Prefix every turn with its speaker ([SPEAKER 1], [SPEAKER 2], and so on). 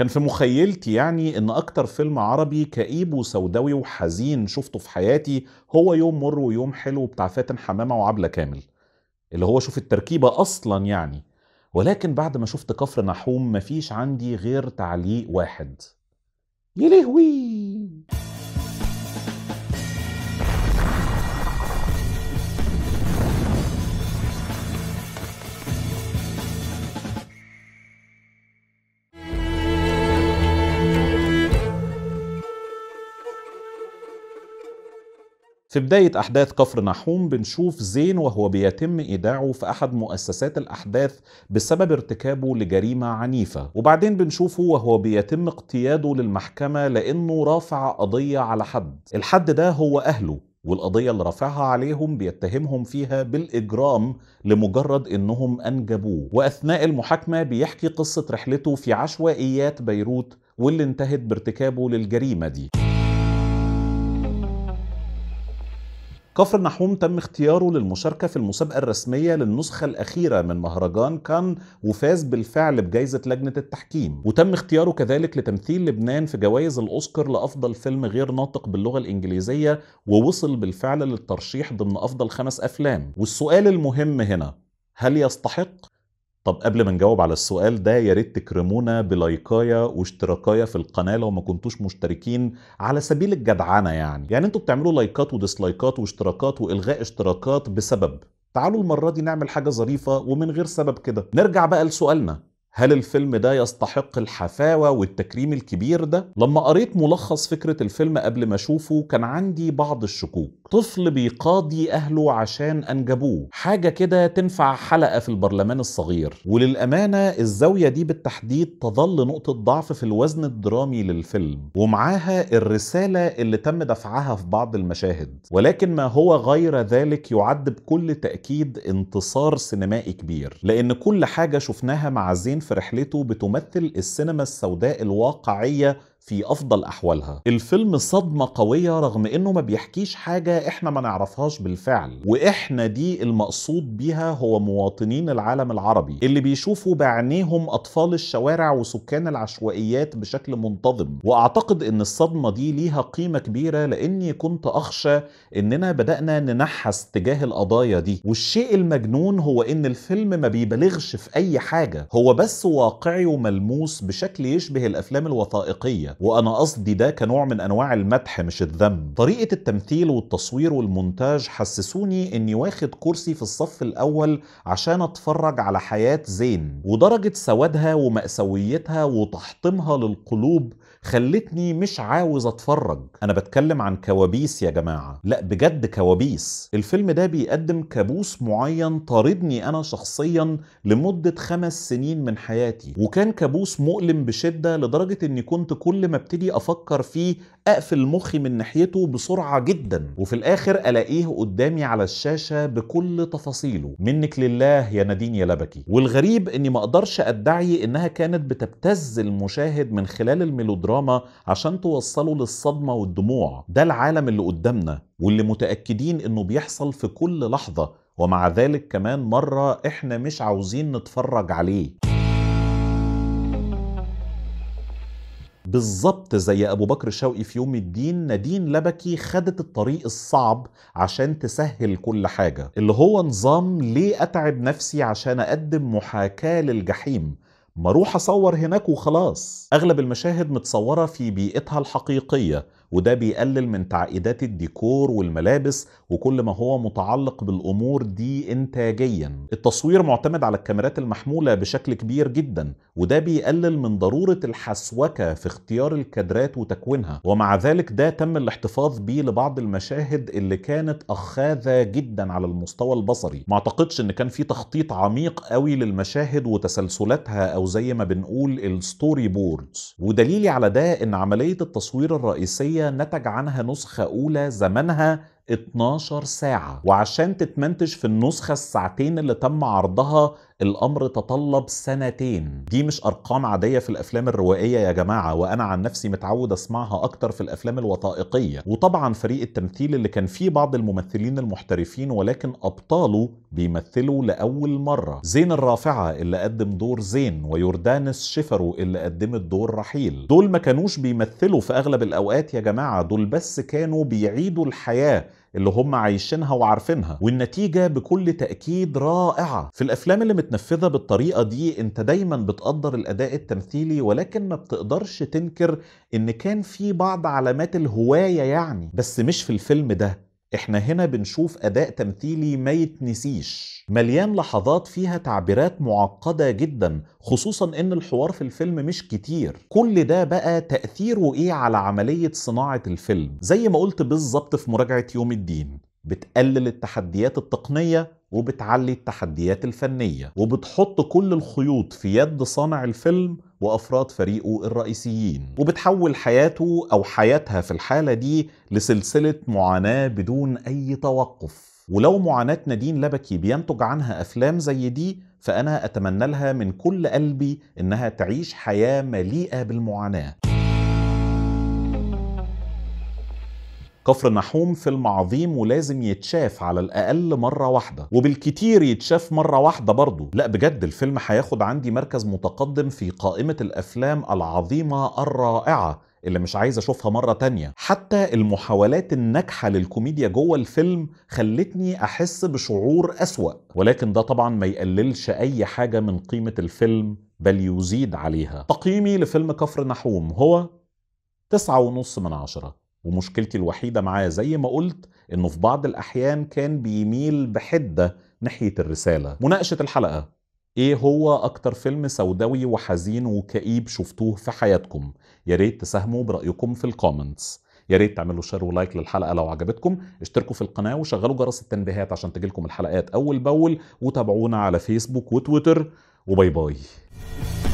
[SPEAKER 1] كان في مخيلتي يعني ان اكتر فيلم عربي كئيب وسوداوي وحزين شفته في حياتي هو يوم مر ويوم حلو بتاع فاتن حمامه وعبله كامل اللي هو شوف التركيبه اصلا يعني ولكن بعد ما شفت كفر نحوم مفيش عندي غير تعليق واحد يلهوي في بداية أحداث كفر نحوم بنشوف زين وهو بيتم إيداعه في أحد مؤسسات الأحداث بسبب ارتكابه لجريمة عنيفة وبعدين بنشوفه وهو بيتم اقتياده للمحكمة لأنه رافع قضية على حد الحد ده هو أهله والقضية اللي رافعها عليهم بيتهمهم فيها بالإجرام لمجرد إنهم أنجبوه وأثناء المحاكمة بيحكي قصة رحلته في عشوائيات بيروت واللي انتهت بارتكابه للجريمة دي كفر نحوم تم اختياره للمشاركة في المسابقة الرسمية للنسخة الأخيرة من مهرجان كان وفاز بالفعل بجائزة لجنة التحكيم وتم اختياره كذلك لتمثيل لبنان في جوائز الأوسكار لأفضل فيلم غير ناطق باللغة الإنجليزية ووصل بالفعل للترشيح ضمن أفضل خمس أفلام والسؤال المهم هنا هل يستحق طب قبل ما نجاوب على السؤال ده يا ريت تكرمونا بلايكايا واشتراكايا في القناه لو ما كنتوش مشتركين على سبيل الجدعنه يعني يعني انتوا بتعملوا لايكات وديسلايكات واشتراكات والغاء اشتراكات بسبب تعالوا المرة دي نعمل حاجة ظريفة ومن غير سبب كده نرجع بقى لسؤالنا هل الفيلم ده يستحق الحفاوة والتكريم الكبير ده؟ لما قريت ملخص فكرة الفيلم قبل ما أشوفه كان عندي بعض الشكوك طفل بيقاضي أهله عشان أنجبوه حاجة كده تنفع حلقة في البرلمان الصغير وللأمانة الزاوية دي بالتحديد تظل نقطة ضعف في الوزن الدرامي للفيلم ومعاها الرسالة اللي تم دفعها في بعض المشاهد ولكن ما هو غير ذلك يعد بكل تأكيد انتصار سينمائي كبير لأن كل حاجة شفناها مع زين في رحلته بتمثل السينما السوداء الواقعية في افضل احوالها الفيلم صدمه قويه رغم انه ما بيحكيش حاجه احنا ما نعرفهاش بالفعل واحنا دي المقصود بيها هو مواطنين العالم العربي اللي بيشوفوا بعينيهم اطفال الشوارع وسكان العشوائيات بشكل منتظم واعتقد ان الصدمه دي ليها قيمه كبيره لاني كنت اخشى اننا بدانا ننحس تجاه القضايا دي والشيء المجنون هو ان الفيلم ما بيبالغش في اي حاجه هو بس واقعي وملموس بشكل يشبه الافلام الوثائقيه وانا قصدي ده كنوع من انواع المدح مش الذم طريقه التمثيل والتصوير والمونتاج حسسوني اني واخد كرسي في الصف الاول عشان اتفرج على حياه زين ودرجه سوادها وماساويتها وتحطيمها للقلوب خلتني مش عاوز اتفرج انا بتكلم عن كوابيس يا جماعه لا بجد كوابيس الفيلم ده بيقدم كابوس معين طاردني انا شخصيا لمده خمس سنين من حياتي وكان كابوس مؤلم بشده لدرجه اني كنت كل كل ما ابتدي افكر فيه اقفل مخي من ناحيته بسرعه جدا وفي الاخر الاقيه قدامي على الشاشه بكل تفاصيله منك لله يا نادين يا لبكي والغريب اني ما اقدرش ادعي انها كانت بتبتز المشاهد من خلال الميلودراما عشان توصله للصدمه والدموع ده العالم اللي قدامنا واللي متاكدين انه بيحصل في كل لحظه ومع ذلك كمان مره احنا مش عاوزين نتفرج عليه بالظبط زي أبو بكر شوقي في يوم الدين نادين لبكي خدت الطريق الصعب عشان تسهل كل حاجة اللي هو نظام ليه أتعب نفسي عشان أقدم محاكاة للجحيم ما اروح اصور هناك وخلاص اغلب المشاهد متصوره في بيئتها الحقيقيه وده بيقلل من تعقيدات الديكور والملابس وكل ما هو متعلق بالامور دي انتاجيا التصوير معتمد على الكاميرات المحموله بشكل كبير جدا وده بيقلل من ضروره الحسوكه في اختيار الكادرات وتكوينها ومع ذلك ده تم الاحتفاظ بيه لبعض المشاهد اللي كانت اخاذه جدا على المستوى البصري ما اعتقدش ان كان في تخطيط عميق قوي للمشاهد وتسلسلاتها او زي ما بنقول الستوري بوردز ودليلي على ده ان عمليه التصوير الرئيسيه نتج عنها نسخة أولى زمنها 12 ساعة وعشان تتمنتج في النسخة الساعتين اللي تم عرضها الأمر تطلب سنتين دي مش أرقام عادية في الأفلام الروائية يا جماعة وأنا عن نفسي متعود أسمعها أكتر في الأفلام الوثائقية وطبعا فريق التمثيل اللي كان فيه بعض الممثلين المحترفين ولكن أبطاله بيمثلوا لأول مرة زين الرافعة اللي قدم دور زين ويوردانس شفرو اللي قدمت دور رحيل دول ما كانوش بيمثلوا في أغلب الأوقات يا جماعة دول بس كانوا بيعيدوا الحياة اللي هم عايشينها وعارفينها والنتيجة بكل تأكيد رائعة في الأفلام اللي متنفذة بالطريقة دي أنت دايما بتقدر الأداء التمثيلي ولكن ما بتقدرش تنكر أن كان في بعض علامات الهواية يعني بس مش في الفيلم ده احنا هنا بنشوف اداء تمثيلي ما يتنسيش مليان لحظات فيها تعبيرات معقده جدا خصوصا ان الحوار في الفيلم مش كتير كل ده بقى تاثيره ايه على عمليه صناعه الفيلم زي ما قلت بالظبط في مراجعه يوم الدين بتقلل التحديات التقنيه وبتعلي التحديات الفنية وبتحط كل الخيوط في يد صانع الفيلم وأفراد فريقه الرئيسيين وبتحول حياته أو حياتها في الحالة دي لسلسلة معاناة بدون أي توقف ولو معاناة نادين لبكي بينتج عنها أفلام زي دي فأنا أتمنى لها من كل قلبي إنها تعيش حياة مليئة بالمعاناة كفر نحوم فيلم عظيم ولازم يتشاف على الاقل مره واحده وبالكتير يتشاف مره واحده برضه لا بجد الفيلم هياخد عندي مركز متقدم في قائمه الافلام العظيمه الرائعه اللي مش عايز اشوفها مره تانية حتى المحاولات الناجحه للكوميديا جوه الفيلم خلتني احس بشعور اسوا ولكن ده طبعا ما يقللش اي حاجه من قيمه الفيلم بل يزيد عليها تقييمي لفيلم كفر نحوم هو تسعة ونص من عشرة ومشكلتي الوحيدة معاه زي ما قلت انه في بعض الاحيان كان بيميل بحدة ناحية الرسالة مناقشة الحلقة ايه هو اكتر فيلم سوداوي وحزين وكئيب شفتوه في حياتكم يا ريت تساهموا برايكم في الكومنتس يا ريت تعملوا شير ولايك للحلقه لو عجبتكم اشتركوا في القناه وشغلوا جرس التنبيهات عشان تجيلكم الحلقات اول باول وتابعونا على فيسبوك وتويتر وباي باي